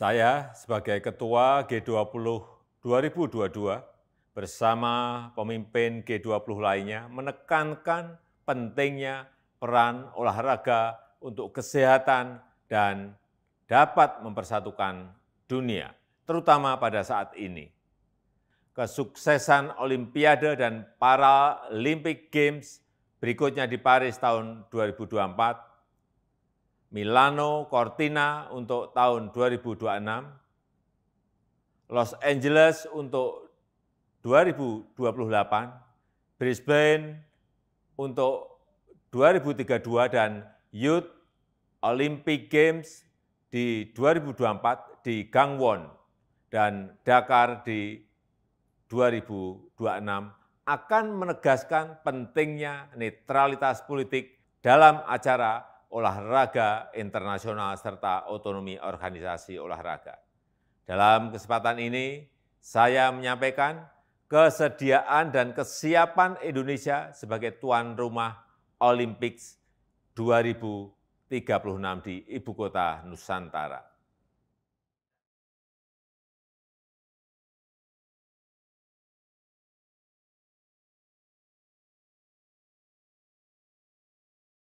Saya sebagai Ketua G20 2022 bersama pemimpin G20 lainnya menekankan pentingnya peran olahraga untuk kesehatan dan dapat mempersatukan dunia, terutama pada saat ini. Kesuksesan Olimpiade dan Paralympic Games berikutnya di Paris tahun 2024 Milano, Cortina untuk tahun 2026, Los Angeles untuk 2028, Brisbane untuk 2032 dan Youth Olympic Games di 2024 di Gangwon dan Dakar di 2026 akan menegaskan pentingnya netralitas politik dalam acara olahraga internasional serta otonomi organisasi olahraga. Dalam kesempatan ini, saya menyampaikan kesediaan dan kesiapan Indonesia sebagai tuan rumah Olympics 2036 di Ibu Kota Nusantara.